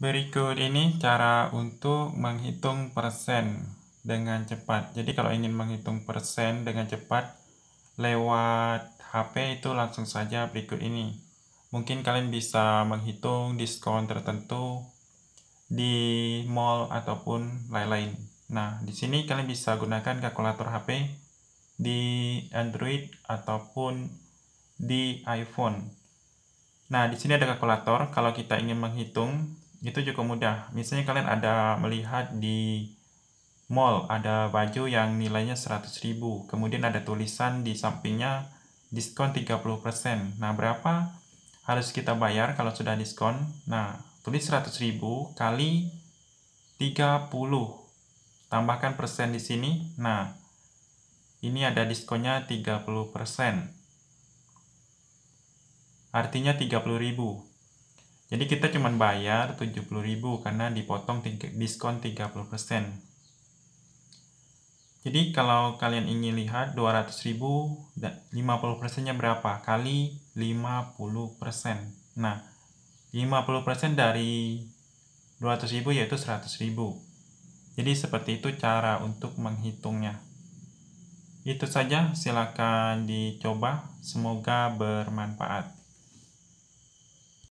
Berikut ini cara untuk menghitung persen dengan cepat. Jadi kalau ingin menghitung persen dengan cepat lewat HP itu langsung saja berikut ini. Mungkin kalian bisa menghitung diskon tertentu di mall ataupun lain-lain. Nah, di sini kalian bisa gunakan kalkulator HP di Android ataupun di iPhone. Nah, di sini ada kalkulator. Kalau kita ingin menghitung itu juga mudah misalnya kalian ada melihat di mall ada baju yang nilainya 100.000 kemudian ada tulisan di sampingnya diskon 30% nah berapa harus kita bayar kalau sudah diskon nah tulis 100.000 kali 30 tambahkan persen di sini nah ini ada diskonnya 30 persen artinya 30.000 jadi kita cuma bayar 70.000 karena dipotong diskon 30%. Jadi kalau kalian ingin lihat 200.000 50%-nya berapa? Kali 50%. Nah, 50% dari 200.000 yaitu 100.000. Jadi seperti itu cara untuk menghitungnya. Itu saja, silakan dicoba. Semoga bermanfaat.